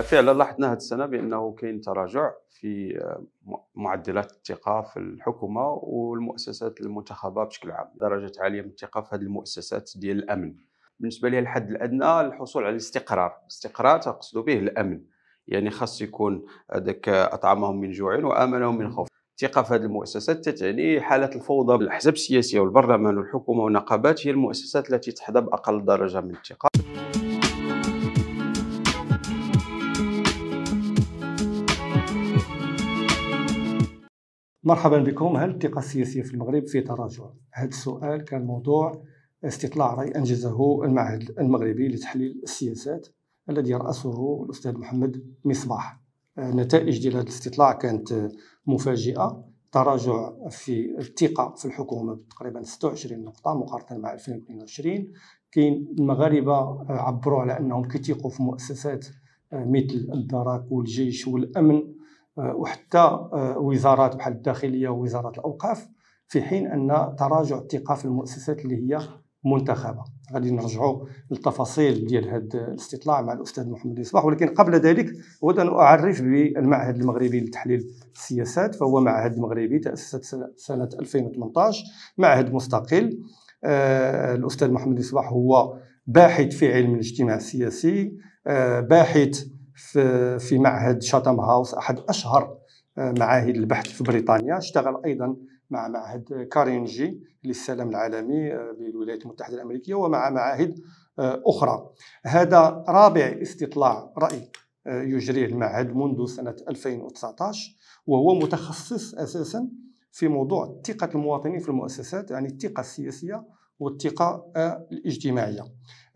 فعلا لاحظنا هذه السنه بانه كاين تراجع في آه، معدلات الثقه في الحكومه والمؤسسات المنتخبه بشكل عام درجه عاليه من الثقه في هذه المؤسسات ديال الامن بالنسبه لها الحد الادنى الحصول على الاستقرار الاستقرار تقصد به الامن يعني خاص يكون هذاك اطعمهم من جوع وامنهم من خوف الثقه في هذه المؤسسات تعني حاله الفوضى بالاحزاب السياسيه والبرلمان والحكومه والنقابات هي المؤسسات التي تحظى باقل درجه من الثقه مرحبا بكم هل الثقة السياسية في المغرب في تراجع؟ هذا السؤال كان موضوع استطلاع رأي أنجزه المعهد المغربي لتحليل السياسات الذي يرأسه الأستاذ محمد مصباح آه، نتائج ديال هذا الاستطلاع كانت مفاجئة تراجع في الثقة في الحكومة تقريبا 26 نقطة مقارنة مع 2022 كاين المغاربة عبروا على أنهم كيتيقوا في مؤسسات آه، مثل الدرك والجيش والأمن وحتى آه، وزارات بحال الداخليه ووزاره الاوقاف في حين ان تراجع الثقه في المؤسسات اللي هي منتخبه غادي نرجعوا للتفاصيل ديال هذا الاستطلاع مع الاستاذ محمد الصباح ولكن قبل ذلك اود ان اعرف بالمعهد المغربي لتحليل السياسات فهو معهد مغربي تاسس سنه 2018 معهد مستقل آه، الاستاذ محمد الصباح هو باحث في علم الاجتماع السياسي آه، باحث في في معهد شاتام هاوس احد اشهر آه، معاهد البحث في بريطانيا اشتغل ايضا مع معهد كارينجي للسلام العالمي آه، بالولايات المتحده الامريكيه ومع معاهد آه، اخرى هذا رابع استطلاع راي يجريه المعهد منذ سنه 2019 وهو متخصص اساسا في موضوع ثقه المواطنين في المؤسسات يعني الثقه السياسيه والثقه الاجتماعيه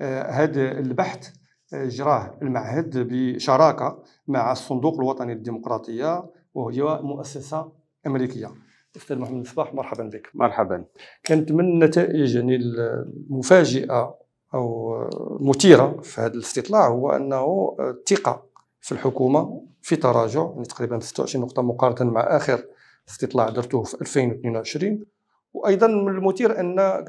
هذا البحث جراه المعهد بشراكه مع الصندوق الوطني للديمقراطيه وهي مؤسسه امريكيه استاذ محمد الصباح مرحبا بك مرحبا كانت من النتائج يعني المفاجئه او المثيره في هذا الاستطلاع هو انه الثقه في الحكومه في تراجع يعني تقريبا 26 نقطه مقارنه مع اخر استطلاع درته في 2022 وايضا من المثير ان آه،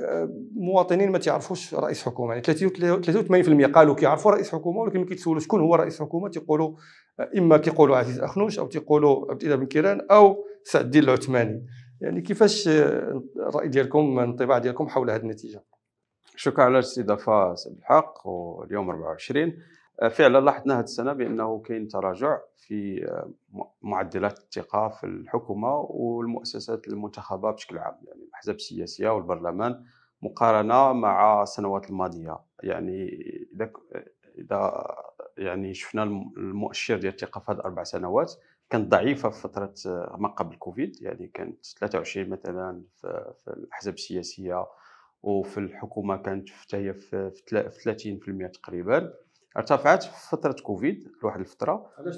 مواطنين ما تعرفوش رئيس حكومه يعني 83% قالوا كيعرفوا رئيس حكومه ولكن ملي كيتسولوا شكون هو رئيس حكومه تيقولوا آه، اما كيقولوا عزيز اخنوش او تيقولوا عبد الاله بن كيران او سعد الدين العثماني يعني كيفاش آه، الراي ديالكم الانطباع ديالكم حول هذه النتيجه شكرا على الاستضافه سيد الحق واليوم 24 آه، فعلا لاحظنا هذه السنه بانه كاين تراجع في آه، معدلات الثقه في الحكومه والمؤسسات المنتخبه بشكل عام يعني الاحزاب السياسيه والبرلمان مقارنه مع السنوات الماضيه يعني اذا اذا يعني شفنا المؤشر ديال الثقه في هذه اربع سنوات كانت ضعيفه في فتره آه، ما قبل كوفيد يعني كانت 23 مثلا في الاحزاب السياسيه وفي الحكومه كانت حتى هي في 30% تقريبا ارتفعت في فتره كوفيد لواحد الفتره علاش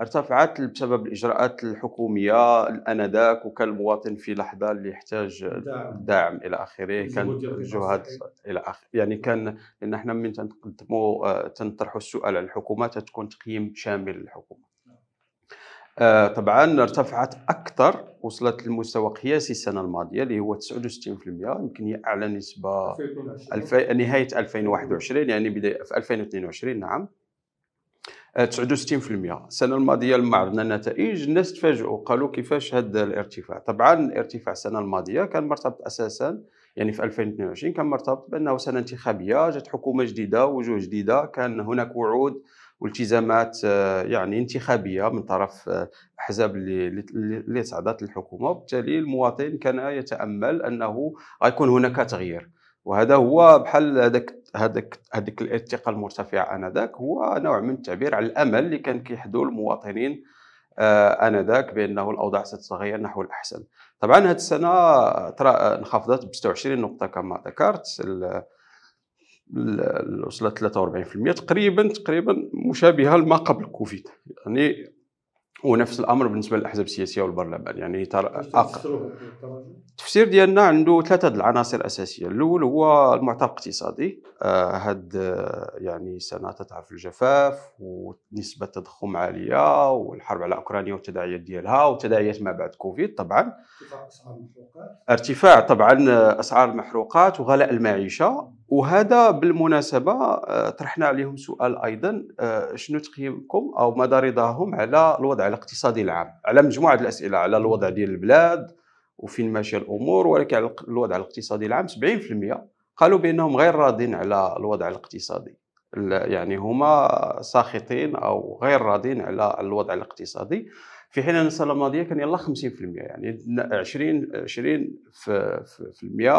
ارتفعت بسبب الاجراءات الحكوميه الانذاك وكان المواطن في لحظه اللي يحتاج دعم الى اخره كان جهد الى اخره يعني كان لان احنا من تنقدموا آه، تنطرحوا السؤال على الحكومه تتكون تقييم شامل للحكومه آه، طبعا ارتفعت اكثر وصلت لمستوى قياسي السنه الماضيه اللي هو 69% يمكن هي اعلى نسبه نهايه 2021 يعني بدايه نعم. آه، في 2022 نعم 69% السنه الماضيه لما عرضنا النتائج الناس تفاجئوا قالوا كيفاش هذا الارتفاع طبعا ارتفاع السنه الماضيه كان مرتبط اساسا يعني في 2022 كان مرتبط بانه سنه انتخابيه جات حكومه جديده وجوه جديده كان هناك وعود والتزامات آه، يعني انتخابيه من طرف الاحزاب آه، اللي اللي صعدت للحكومه وبالتالي المواطن كان يتامل انه غيكون هناك تغيير وهذا هو بحال هذاك هذاك هذيك الثقه المرتفعه انذاك هو نوع من التعبير على الامل اللي كان كيحدوا المواطنين آه، انذاك بانه الاوضاع ستتغير نحو الاحسن طبعا هذه السنه انخفضت ب 26 نقطه كما ذكرت وصلت 43% تقريبا تقريبا مشابهه لما قبل كوفيد يعني ونفس الامر بالنسبه للاحزاب السياسيه والبرلمان يعني تر... أقل. التفسير ديالنا عنده ثلاثه العناصر اساسيه الاول هو المعطى الاقتصادي آه هاد آه، يعني سنه تتعرف الجفاف ونسبه تضخم عاليه والحرب على اوكرانيا والتداعيات ديالها وتداعيات ما بعد كوفيد طبعا ارتفاع اسعار المحروقات ارتفاع طبعا آه، اسعار المحروقات وغلاء المعيشه وهذا بالمناسبه آه، طرحنا عليهم سؤال ايضا آه، شنو تقييمكم او مدى رضاهم على الوضع الاقتصادي العام على مجموعه الاسئله على الوضع ديال البلاد وفين ماشيه الامور ولكن على الوضع الاقتصادي العام 70% قالوا بانهم غير راضين على الوضع الاقتصادي يعني هما ساخطين او غير راضين على الوضع الاقتصادي في حين ان السنه الماضيه كان يلا 50% يعني 20 20 في, في المية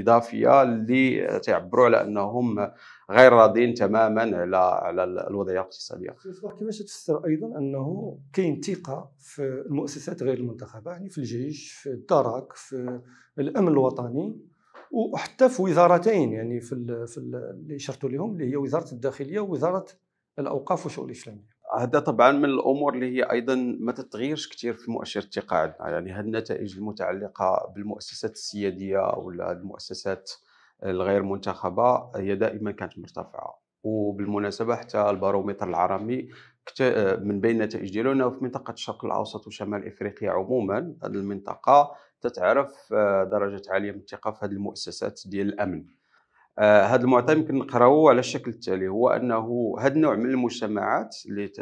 اضافيه اللي تعبروا على انهم غير راضين تماما على على الوضعيه الاقتصاديه. كيفاش تفسر ايضا انه كاين ثقه في المؤسسات غير المنتخبه يعني في الجيش في الدرك في الامن الوطني وحتى في وزارتين يعني في في اللي شرطوا لهم اللي هي وزاره الداخليه ووزاره الاوقاف والشؤون الاسلاميه. هذا طبعا من الامور اللي هي ايضا ما تتغيرش كثير في مؤشر الثقه عندنا يعني هذه النتائج المتعلقه بالمؤسسات السياديه ولا المؤسسات الغير منتخبه هي دائما كانت مرتفعه وبالمناسبه حتى البارومتر العربي من بين النتائج ديالو انه في منطقه الشرق الاوسط وشمال افريقيا عموما هذه المنطقه تتعرف آه، درجه عاليه من الثقه في هذه المؤسسات ديال الامن آه، هذا المعطى يمكن نقراوه على الشكل التالي هو انه هذا النوع من المجتمعات اللي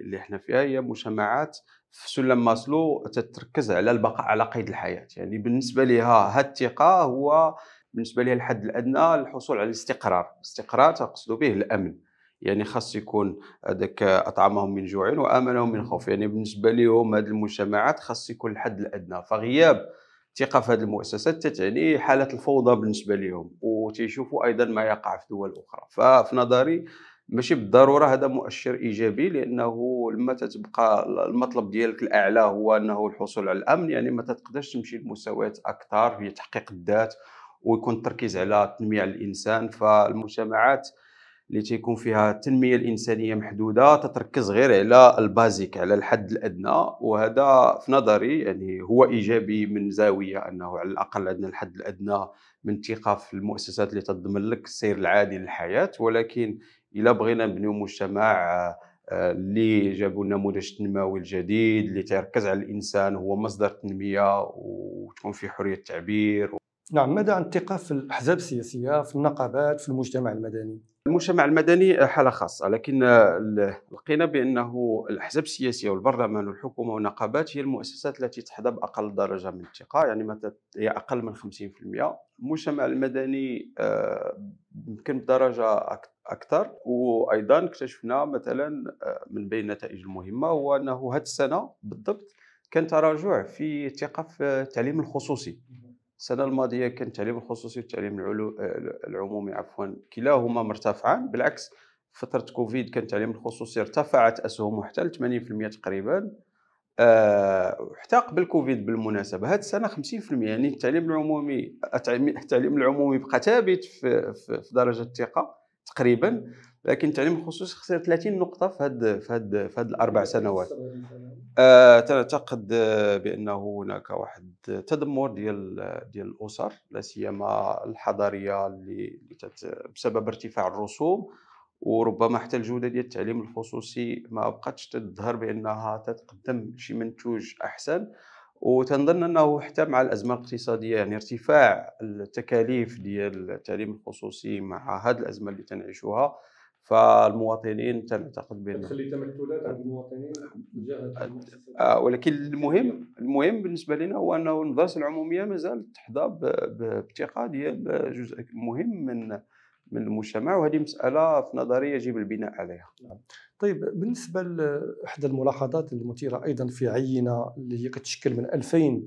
اللي حنا فيها هي مجتمعات في سلم ماسلو تتركز على البقاء على قيد الحياه يعني بالنسبه لها هذه الثقه هو بالنسبه لها الحد الادنى للحصول على الاستقرار الاستقرار تقصد به الامن يعني خاص يكون هذاك اطعمهم من جوع وامنهم من خوف يعني بالنسبه لهم هذه المجتمعات خاص يكون الحد الادنى فغياب الثقه في هذه المؤسسات تتعني حاله الفوضى بالنسبه لهم وتيشوفوا ايضا ما يقع في دول اخرى ففي نظري ماشي بالضروره هذا مؤشر ايجابي لانه لما تتبقى المطلب ديالك الاعلى هو انه الحصول على الامن يعني ما تقدرش تمشي لمساواه اكثر هي تحقيق الذات ويكون التركيز على تنميه الانسان فالمجتمعات اللي تيكون فيها التنميه الانسانيه محدوده تتركز غير على البازيك على الحد الادنى وهذا في نظري يعني هو ايجابي من زاويه انه على الاقل عندنا الحد الادنى من الثقه في المؤسسات اللي تضمن لك السير العادي للحياه ولكن الا بغينا نبنيو مجتمع آه، اللي جابوا النموذج التنموي الجديد اللي تيركز على الانسان هو مصدر التنميه وتكون فيه حريه التعبير نعم ماذا عن الثقه في الاحزاب السياسيه في النقابات في المجتمع المدني المجتمع المدني حالة خاصة لكن لقينا بأنه الأحزاب السياسية والبرلمان والحكومة والنقابات هي المؤسسات التي تحظى بأقل درجة من الثقة يعني ما هي أقل من 50% المجتمع المدني آه، يمكن بدرجة أكثر وأيضا اكتشفنا مثلا آه، من بين النتائج المهمة هو أنه هذه السنة بالضبط كان تراجع في الثقة في التعليم الخصوصي السنه الماضيه كان التعليم الخصوصي والتعليم العلو... العمومي عفوا كلاهما مرتفعان بالعكس فتره كوفيد كان التعليم الخصوصي ارتفعت اسهمه حتى ل 80% تقريبا آه، حتى قبل كوفيد بالمناسبه هاد السنه 50% يعني التعليم العمومي التعليم العمومي بقى ثابت في, في درجه الثقه تقريبا لكن التعليم الخصوصي خسر 30 نقطه في هاد في هاد في هاد الاربع سنوات تعتقد آه، بانه هناك واحد تدمر ديال ديال الاسر لا سيما الحضاريه اللي بسبب ارتفاع الرسوم وربما حتى الجوده ديال التعليم الخصوصي ما بقاتش تظهر بانها تتقدم شي منتوج احسن وتنظن انه حتى مع الازمه الاقتصاديه يعني ارتفاع التكاليف ديال التعليم الخصوصي مع هذه الازمه اللي تنعيشوها فالمواطنين تعتقد بان تخلي تمثلات عند المواطنين أه، آه، ولكن المهم المهم بالنسبه لنا هو انه المدارس العموميه مازال تحظى بثقه ديال جزء مهم من من المجتمع وهذه مساله في نظري يجب البناء عليها. نعم. طيب بالنسبه لاحدى الملاحظات المثيره ايضا في عينه اللي هي كتشكل من 2000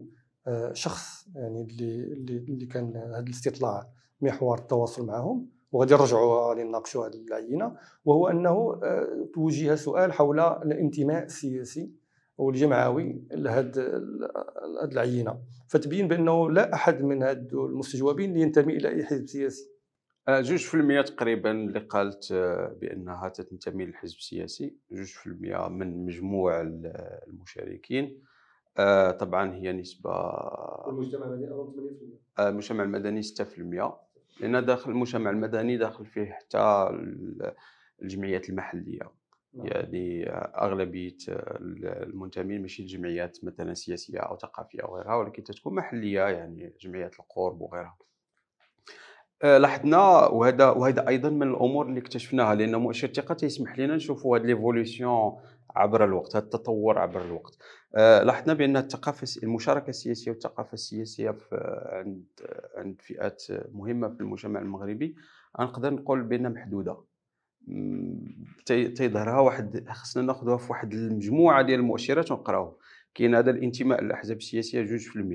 آه، شخص يعني اللي, اللي كان هذا الاستطلاع محور التواصل معهم وغادي نرجعوا غادي نناقشوا هذه العينه وهو انه آه، توجه سؤال حول الانتماء السياسي او الجمعوي لهذه العينه فتبين بانه لا احد من هاد المستجوبين ينتمي الى اي حزب سياسي آه، جوج في المية تقريبا اللي قالت آه، بأنها تنتمي للحزب السياسي جوج في المية من مجموع المشاركين طبعا هي نسبة المجتمع المدني المجتمع المدني 6% لان داخل المجتمع المدني داخل فيه حتى الجمعيات المحليه نعم. يعني اغلبيه المنتمين ماشي الجمعيات مثلا سياسيه او ثقافيه او غيرها ولكن تتكون محليه يعني جمعيات القرب وغيرها آه، لاحظنا وهذا وهذا ايضا من الامور اللي اكتشفناها لان مؤشر الثقه تيسمح لنا نشوفوا هذه ليفوليسيون عبر الوقت هذا التطور عبر الوقت آه، لاحظنا بان الثقافه المشاركه السياسيه والثقافه السياسيه في عند عند فئات مهمه في المجتمع المغربي نقدر نقول بانها محدوده تيظهرها واحد خصنا ناخذها في واحد المجموعه ديال المؤشرات ونقراوه كاين هذا الانتماء للاحزاب السياسيه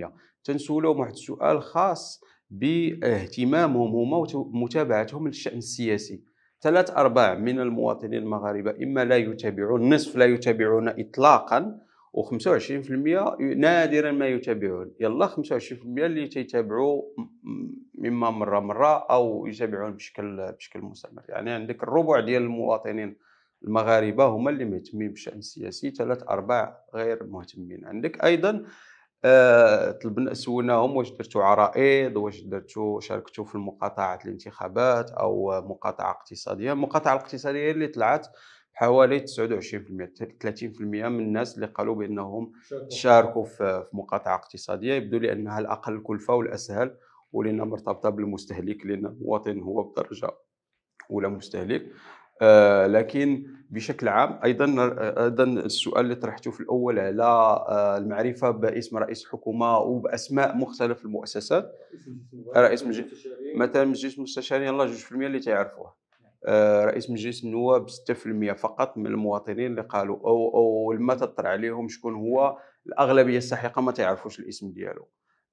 2% تنسولهم واحد السؤال خاص باهتمامهم هما ومتابعتهم للشان السياسي ثلاث أرباع من المواطنين المغاربة إما لا يتابعون النصف لا يتابعون إطلاقا و25% نادرا ما يتابعون يلا 25% اللي تيتابعوا اما مره مره او يتابعون بشكل بشكل مستمر يعني عندك الربع ديال المواطنين المغاربه هما اللي مهتمين بالشان السياسي ثلاث ارباع غير مهتمين عندك ايضا طلبنا آه، سولناهم واش درتوا عرائض واش درتوا شاركتوا في المقاطعات الانتخابات او مقاطعه اقتصاديه المقاطعه الاقتصاديه اللي طلعت حوالي 29% 30% من الناس اللي قالوا بانهم شاركوا في مقاطعه اقتصاديه يبدو لي انها الاقل كلفه والاسهل ولانها مرتبطه بالمستهلك لان المواطن هو بدرجه ولا مستهلك آه، لكن بشكل عام ايضا ايضا السؤال اللي طرحته في الاول على آه، المعرفه باسم رئيس الحكومه وباسماء مختلف المؤسسات رئيس مجلس مثلا مجلس المستشارين يلاه 2% اللي تيعرفوه نعم. آه، رئيس مجلس النواب 6% فقط من المواطنين اللي قالوا او او لما تطرح عليهم شكون هو الاغلبيه الساحقه ما تعرفوش الاسم ديالو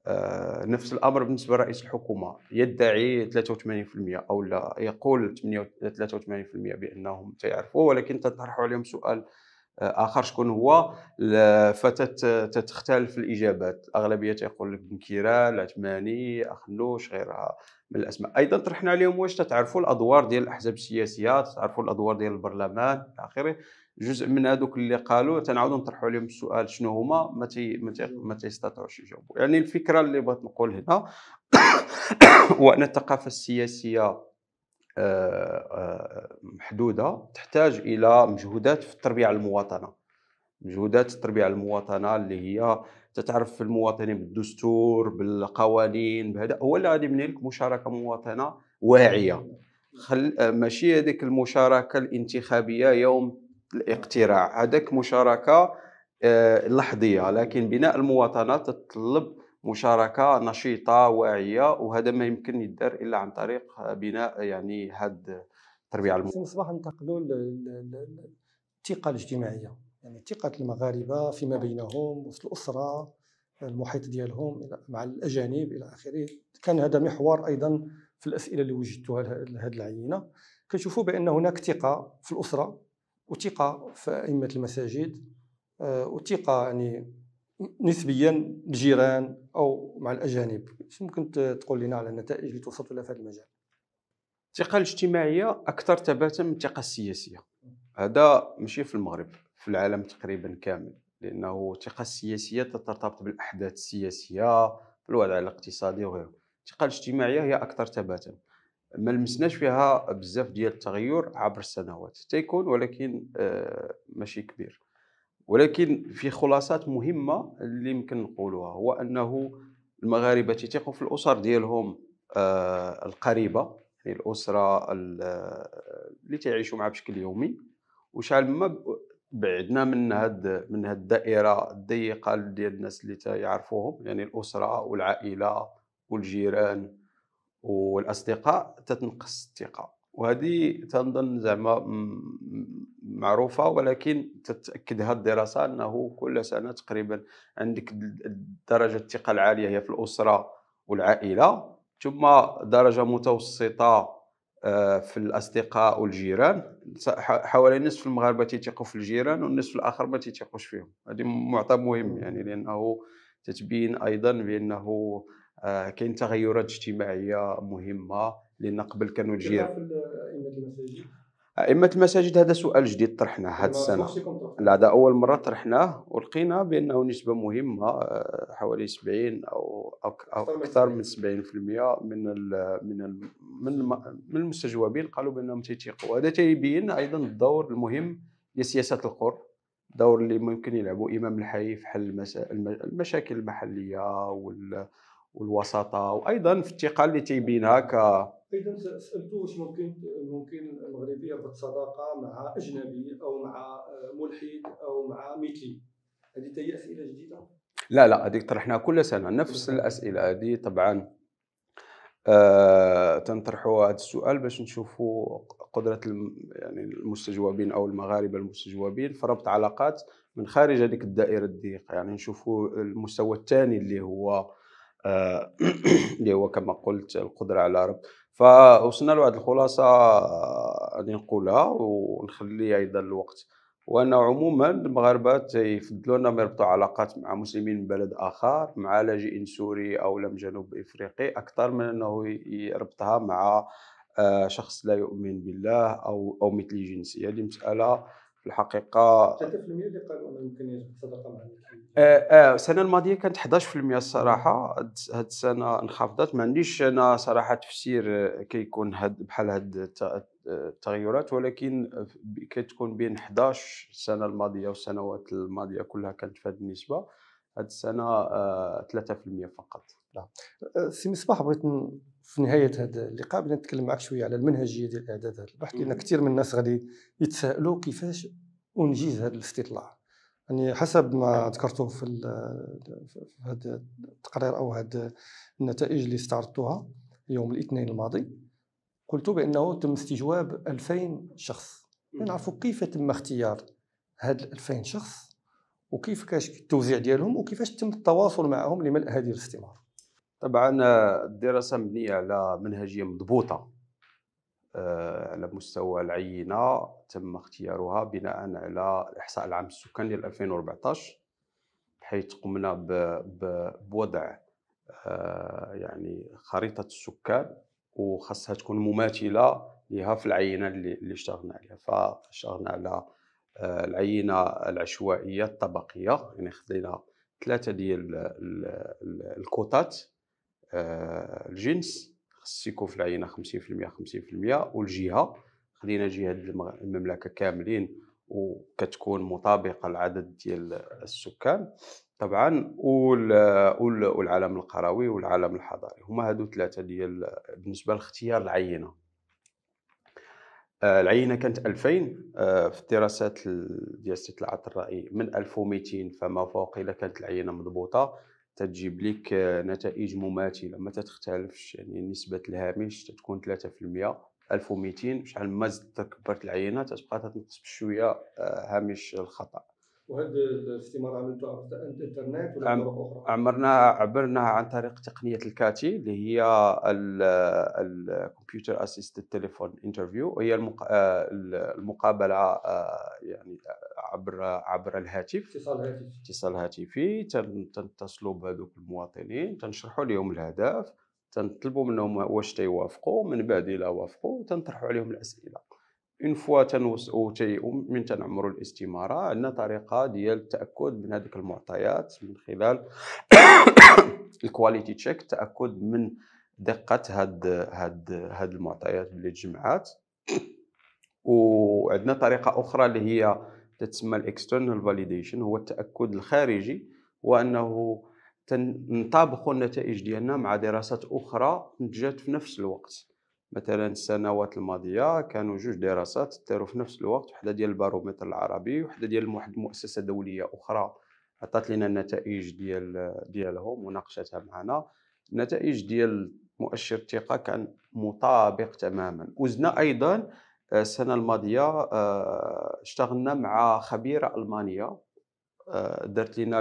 آه، نفس الامر بالنسبه لرئيس الحكومه يدعي 83% او لا يقول 83% بانهم تيعرفوا ولكن تطرح عليهم سؤال آه، اخر شكون هو فتختلف الاجابات اغلبيه تيقول لك بن العثماني اخنوش غيرها من الاسماء ايضا طرحنا عليهم واش تتعرفوا الادوار ديال الاحزاب السياسيه تعرفوا الادوار ديال البرلمان الى اخره جزء من هذوك اللي قالوا تنعاودوا نطرحوا عليهم السؤال شنو هما ما تي ما, تي ما تيستطيعوش يجاوبوا يعني الفكره اللي بغيت نقول هنا هو ان الثقافه السياسيه آه، آه، محدوده تحتاج الى مجهودات في التربيه على المواطنه مجهودات التربيه على المواطنه اللي هي تتعرف في المواطنين بالدستور بالقوانين بهذا هو اللي غادي يبني لك مشاركه مواطنه واعيه خل... آه، ماشي هذيك المشاركه الانتخابيه يوم الاقتراع هذاك مشاركه آه، لحظيه لكن بناء المواطنه تتطلب مشاركه نشيطه واعيه وهذا ما يمكن يدار الا عن طريق بناء يعني هاد التربيه المواطنه. نصبح ننتقلوا للثقه الاجتماعيه يعني ثقه المغاربه فيما بينهم وفي الاسره المحيط ديالهم مع الاجانب الى اخره كان هذا محور ايضا في الاسئله اللي وجدتها لهذه العينه كنشوفوا بان هناك ثقه في الاسره وثقه في ائمه المساجد آه، وثقه يعني نسبيا الجيران او مع الاجانب شو ممكن تقول لنا على النتائج اللي توصلت لها في هذا المجال الثقه الاجتماعيه اكثر ثباتا من الثقه السياسيه هذا ماشي في المغرب في العالم تقريبا كامل لانه الثقه السياسيه ترتبط بالاحداث السياسيه بالوضع الاقتصادي وغيره الثقه الاجتماعيه هي اكثر ثباتا ما لمسناش فيها بزاف ديال التغير عبر السنوات تيكون ولكن آه، ماشي كبير ولكن في خلاصات مهمه اللي يمكن نقولها هو انه المغاربه تيثقوا في الاسر ديالهم آه، القريبه يعني الاسره آه، اللي تعيشوا معها بشكل يومي وشحال ما بعدنا من هاد من هاد الدائره الضيقه ديال الناس اللي تيعرفوهم يعني الاسره والعائله والجيران والاصدقاء تتنقص الثقه وهذه تنظن زعما معروفه ولكن تتاكدها الدراسه انه كل سنه تقريبا عندك درجه الثقه العاليه هي في الاسره والعائله ثم درجه متوسطه آه، في الاصدقاء والجيران حوالي نصف المغاربه تيثقوا في الجيران والنصف الاخر ما تيثقوش فيهم هذه معطى مهم يعني لانه تتبين ايضا بانه آه، كاين تغيرات اجتماعيه مهمه لان قبل كانوا الجيران ائمه المساجد هذا سؤال جديد طرحناه هذه السنه لا هذا اول مره طرحناه ولقينا بانه نسبه مهمه آه، حوالي 70 او اكثر من 70% من من من من المستجوبين قالوا بانهم تيثيقوا هذا تيبين ايضا الدور المهم لسياسه القرب الدور اللي ممكن يلعبوا امام الحي في حل المشاكل المحليه وال والوساطه وايضا في الثقه اللي تيبينها ك اذا سالتوا واش ممكن ممكن المغرب يربط صداقه مع اجنبي او مع آه، ملحد او مع مثلي هذه هي اسئله جديده لا لا هذيك طرحناها كل سنه نفس الاسئله هذه طبعا آه تنطرحوا هذا السؤال باش نشوفوا قدره يعني المستجوبين او المغاربه المستجوبين في ربط علاقات من خارج هذيك الدائره الضيقه يعني نشوفوا المستوى الثاني اللي هو آه، اللي هو كما قلت القدره على ربط فوصلنا لواحد الخلاصه آه، غادي نقولها ونخلي ايضا الوقت وان عموما المغاربه تيفضلوا انهم يربطوا علاقات مع مسلمين من بلد اخر مع لاجئ سوري او من جنوب افريقي اكثر من انه يربطها مع آه، شخص لا يؤمن بالله او او مثل جنسيه هذه مساله في الحقيقه 3% اللي قالوا انه يمكن يجب مع آه،, اه السنه الماضيه كانت 11% الصراحه هاد السنه انخفضت ما عنديش انا صراحه تفسير آه، كيكون هاد بحال هاد التغيرات ولكن كتكون بين 11 السنه الماضيه والسنوات الماضيه كلها كانت في هذه النسبه هاد السنه 3% آه، فقط نعم. سي مصباح بغيت في نهايه هذا اللقاء بدنا نتكلم معك شويه على المنهجيه ديال اعداد هذا البحث لان كثير من الناس غادي يتساءلوا كيفاش انجز هذا الاستطلاع يعني حسب ما نعم. ذكرته في, في هذا التقرير او هذا النتائج اللي استعرضتها يوم الاثنين الماضي قلت بانه تم استجواب 2000 شخص يعني نعرفوا كيف تم اختيار هاد 2000 شخص وكيف كاش التوزيع ديالهم وكيفاش تم التواصل معهم لملء هذه الاستمارة طبعا الدراسه مبنيه على منهجيه مضبوطه آه، على مستوى العينه تم اختيارها بناء على الاحصاء العام السكاني 2014 حيث قمنا بوضع آه، يعني خريطه السكان وخاصها تكون مماثله لها في العينه اللي اشتغلنا عليها فاشتغلنا على آه، العينه العشوائيه الطبقيه يعني خدينا ثلاثه ديال الكوتات آه، الجنس خص يكون في العينه 50% 50% والجهه خلينا جهه المملكه كاملين وكتكون مطابقه لعدد ديال السكان طبعا والعالم القروي والعالم الحضاري هما هادو ثلاثه ديال بالنسبه لاختيار العينه آه، العينه كانت 2000 آه، في الدراسات ديال استطلاعات الراي من 1200 فما فوق الا كانت العينه مضبوطه تتجيب لك آه، نتائج مماثله ما تختلفش يعني نسبه الهامش تتكون 3% 1200 شحال ما زدت كبرت العينه تتبقى تنقص بشويه آه، هامش الخطا وهذا الاستماره عملتوها عبر الانترنت ولا عم اخرى؟ عمرنا عبرناها عن طريق تقنيه الكاتي اللي هي الكمبيوتر اسيستد تليفون انترفيو وهي آه، المقابله يعني عبر عبر الهاتف اتصال هاتفي اتصال هاتفي تنتصلوا بهذوك المواطنين تنشرحوا لهم الهدف تنطلبوا منهم واش تيوافقوا من بعد الى وافقوا تنطرحوا عليهم الاسئله اون فوا تنوسعوا من تنعمروا الاستماره عندنا طريقه ديال التاكد من هذيك المعطيات من خلال الكواليتي تشيك التاكد من دقه هاد هاد هاد المعطيات اللي تجمعات وعندنا طريقه اخرى اللي هي تتسمى الاكسترنال فاليديشن هو التاكد الخارجي وانه تنطابق النتائج ديالنا مع دراسات اخرى نتجت في نفس الوقت مثلا السنوات الماضيه كانوا جوج دراسات داروا في نفس الوقت وحده ديال البارومتر العربي وحده ديال واحد المؤسسه دوليه اخرى عطات لنا النتائج ديال ديالهم وناقشتها معنا النتائج ديال مؤشر الثقه كان مطابق تماما وزنا ايضا السنه الماضيه آه، اشتغلنا مع خبيره المانيه آه، دارت لنا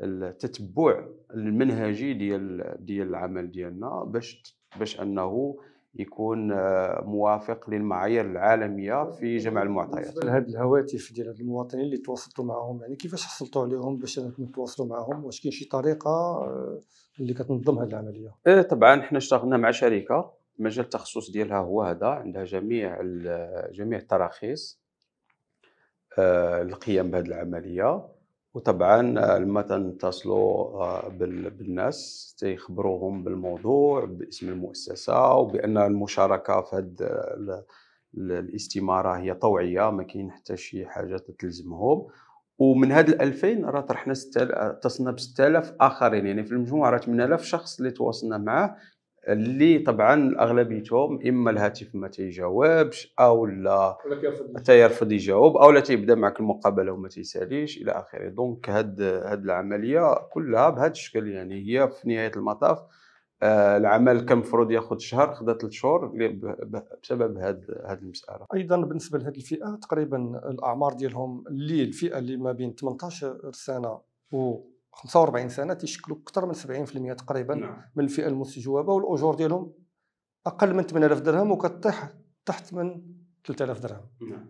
التتبع المنهجي ديال ديال العمل ديالنا باش باش انه يكون آه، موافق للمعايير العالميه في جمع المعطيات. هذه الهواتف ديال المواطنين اللي تواصلتوا معاهم يعني كيفاش حصلتوا عليهم باش انكم تواصلوا معاهم واش كاين شي طريقه اللي كتنظم هذه العمليه؟ ايه طبعا حنا اشتغلنا مع شركه مجال التخصص ديالها هو هذا عندها جميع جميع التراخيص القيام آه، بهذه العمليه وطبعا آه، لما تنتصلوا آه، بالناس تيخبروهم بالموضوع باسم المؤسسه وبان المشاركه في هذه الاستماره هي طوعيه ما كاين حتى شي حاجه تلزمهم ومن هاد ال 2000 راه طرحنا تصلنا ب 6000 اخرين يعني في المجموع راه 8000 شخص اللي تواصلنا معاه اللي طبعا اغلبيتهم اما الهاتف ما تيجاوبش او لا تيرفض يجاوب او لا تيبدا معك المقابله وما تيساليش الى اخره دونك هاد هاد العمليه كلها بهذا الشكل يعني هي في نهايه المطاف آه العمل كان المفروض ياخذ شهر خدا ثلاث شهور بسبب هاد هاد المساله ايضا بالنسبه لهذه الفئه تقريبا الاعمار ديالهم اللي الفئه اللي ما بين 18 سنه و 45 سنه تيشكلوا اكثر من 70% تقريبا نعم. من الفئه المستجوبه والاجور ديالهم اقل من 8000 درهم وكطيح تحت من 3000 درهم نعم.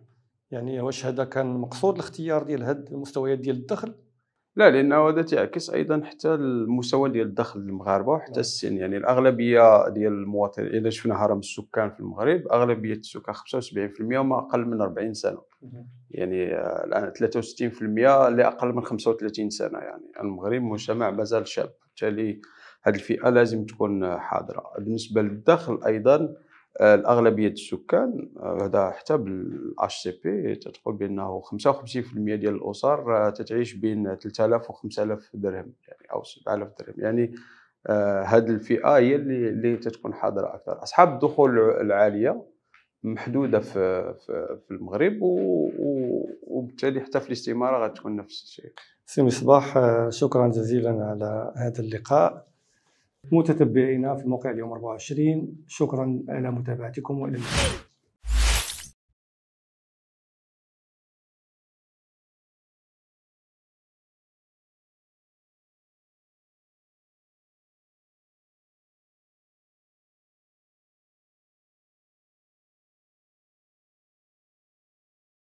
يعني واش هذا كان مقصود الاختيار ديال هاد المستويات ديال الدخل لا لان هذا تعكس ايضا حتى المستوى ديال الدخل المغاربه وحتى نعم. السن يعني الاغلبيه ديال المواطنين اذا شفنا هرم السكان في المغرب اغلبيه السكان 75% وما اقل من 40 سنه يعني آه، الان 63% اللي اقل من 35 سنه يعني المغرب مجتمع مازال شاب بالتالي هذه الفئه لازم تكون حاضره بالنسبه للدخل ايضا آه، الاغلبيه السكان آه، هذا حتى بالاش سي بي تتقول بانه 55% ديال الاسر آه، تتعيش بين 3000 و 5000 درهم يعني او 7000 درهم يعني هذه الفئه هي اللي اللي تتكون حاضره اكثر اصحاب الدخول العاليه محدوده في في المغرب وبالتالي حتى في الاستماره غتكون نفس الشيء سي مصباح شكرا جزيلا على هذا اللقاء متتبعينا في موقع اليوم 24 شكرا على متابعتكم والى اللقاء